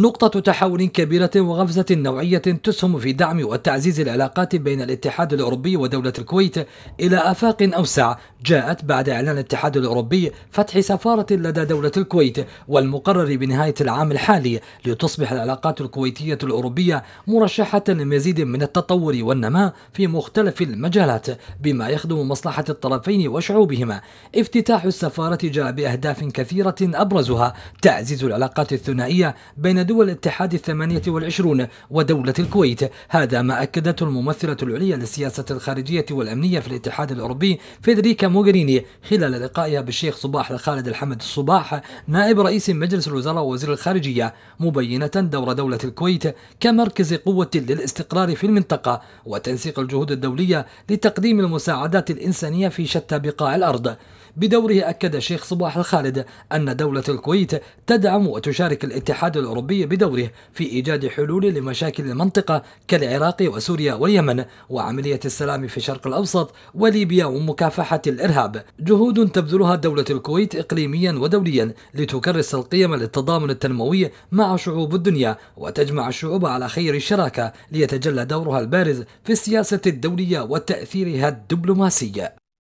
نقطة تحول كبيرة وغفزة نوعية تسهم في دعم وتعزيز العلاقات بين الاتحاد الأوروبي ودولة الكويت إلى آفاق أوسع جاءت بعد إعلان الاتحاد الأوروبي فتح سفارة لدى دولة الكويت والمقرر بنهاية العام الحالي لتصبح العلاقات الكويتية الأوروبية مرشحة لمزيد من التطور والنماء في مختلف المجالات بما يخدم مصلحة الطرفين وشعوبهما افتتاح السفارة جاء بأهداف كثيرة أبرزها تعزيز العلاقات الثنائية بين دول الاتحاد الثمانية والعشرون ودولة الكويت هذا ما أكدته الممثلة العليا للسياسة الخارجية والأمنية في الاتحاد الأوروبي فيدريكا موغريني خلال لقائها بالشيخ صباح الخالد الحمد الصباح نائب رئيس مجلس الوزراء ووزير الخارجية مبينة دور دولة الكويت كمركز قوة للاستقرار في المنطقة وتنسيق الجهود الدولية لتقديم المساعدات الإنسانية في شتى بقاع الأرض بدوره أكد الشيخ صباح الخالد أن دولة الكويت تدعم وتشارك الاتحاد الأوروبي بدوره في إيجاد حلول لمشاكل المنطقة كالعراق وسوريا واليمن وعملية السلام في الشرق الأوسط وليبيا ومكافحة الإرهاب جهود تبذلها دولة الكويت إقليميا ودوليا لتكرس القيم للتضامن التنموي مع شعوب الدنيا وتجمع الشعوب على خير الشراكة ليتجلى دورها البارز في السياسة الدولية وتأثيرها الدبلوماسي